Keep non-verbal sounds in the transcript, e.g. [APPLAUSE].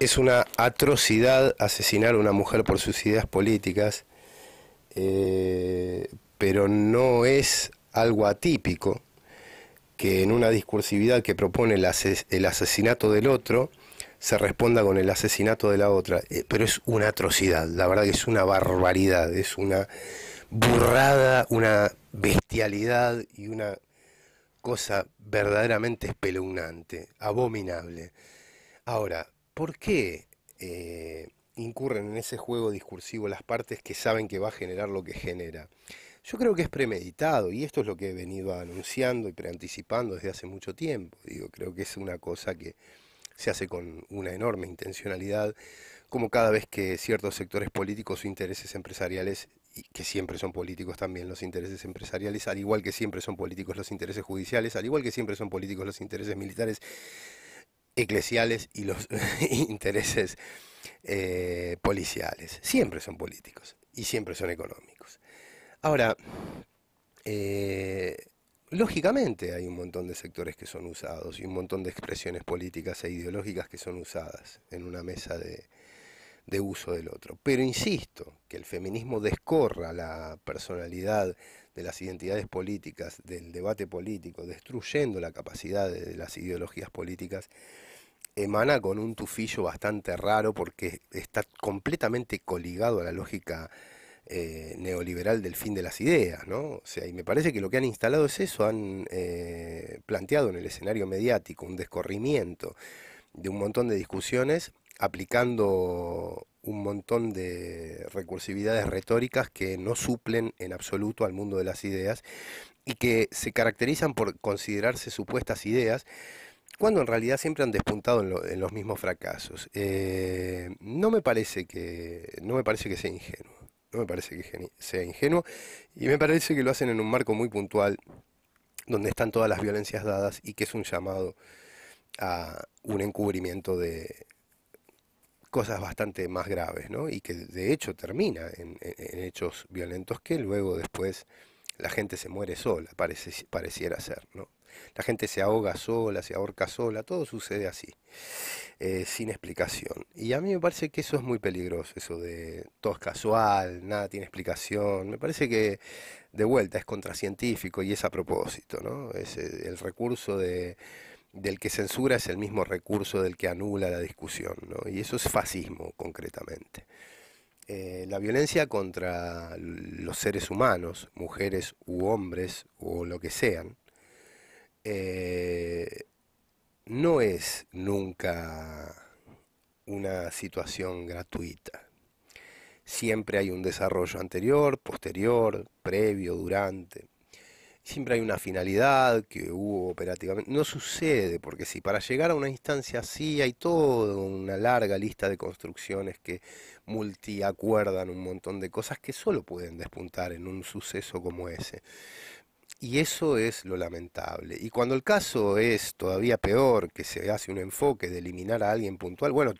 Es una atrocidad asesinar a una mujer por sus ideas políticas, eh, pero no es algo atípico que en una discursividad que propone el, asesinato del otro se responda con el asesinato de la otra. Eh, pero es una atrocidad, la verdad que es una barbaridad, es una burrada, una bestialidad y una cosa verdaderamente espeluznante, abominable. Ahora, ¿por qué eh, incurren en ese juego discursivo las partes que saben que va a generar lo que genera? Yo creo que es premeditado y esto es lo que he venido anunciando y preanticipando desde hace mucho tiempo. creo que es una cosa que se hace con una enorme intencionalidad, como cada vez que ciertos sectores políticos o intereses empresariales, y que siempre son políticos también los intereses empresariales, al igual que siempre son políticos los intereses judiciales, al igual que siempre son políticos los intereses militares, eclesiales y los [LAUGHS] intereses eh, policiales. Siempre son políticos y siempre son económicos. Ahora, eh, lógicamente hay un montón de sectores que son usados y un montón de expresiones políticas e ideológicas que son usadas en una mesa de, de uso del otro. Pero insisto, que el feminismo descorra la personalidad de las identidades políticas, del debate político, destruyendo la capacidad de las ideologías políticas, emana con un tufillo bastante raro porque está completamente coligado a la lógica eh, neoliberal del fin de las ideas, ¿no? O sea, y me parece que lo que han instalado es eso, han eh, planteado en el escenario mediático un descorrimiento de un montón de discusiones aplicando un montón de recursividades retóricas que no suplen en absoluto al mundo de las ideas y que se caracterizan por considerarse supuestas ideas cuando en realidad siempre han despuntado en, los mismos fracasos. Eh, no, me parece que, no me parece que sea ingenuo, no me parece que sea ingenuo y me parece que lo hacen en un marco muy puntual donde están todas las violencias dadas y que es un llamado a un encubrimiento de cosas bastante más graves, ¿no? Y que de hecho termina en, hechos violentos que luego después la gente se muere sola, pareciera ser, ¿no? la gente se ahoga sola, se ahorca sola, todo sucede así, eh, sin explicación. Y a mí me parece que eso es muy peligroso, eso de todo es casual, nada tiene explicación. Me parece que de vuelta es contracientífico y es a propósito, ¿no? Es eh, el recurso de del que censura es el mismo recurso del que anula la discusión, ¿no? y eso es fascismo concretamente. Eh, la violencia contra los seres humanos, mujeres u hombres o lo que sean, eh, no es nunca una situación gratuita. Siempre hay un desarrollo anterior, posterior, previo, durante. Siempre hay una finalidad que hubo operativamente. No sucede, porque si para llegar a una instancia así hay toda una larga lista de construcciones que multiacuerdan un montón de cosas que solo pueden despuntar en un suceso como ese. Y eso es lo lamentable. Y cuando el caso es todavía peor, que se hace un enfoque de eliminar a alguien puntual, bueno,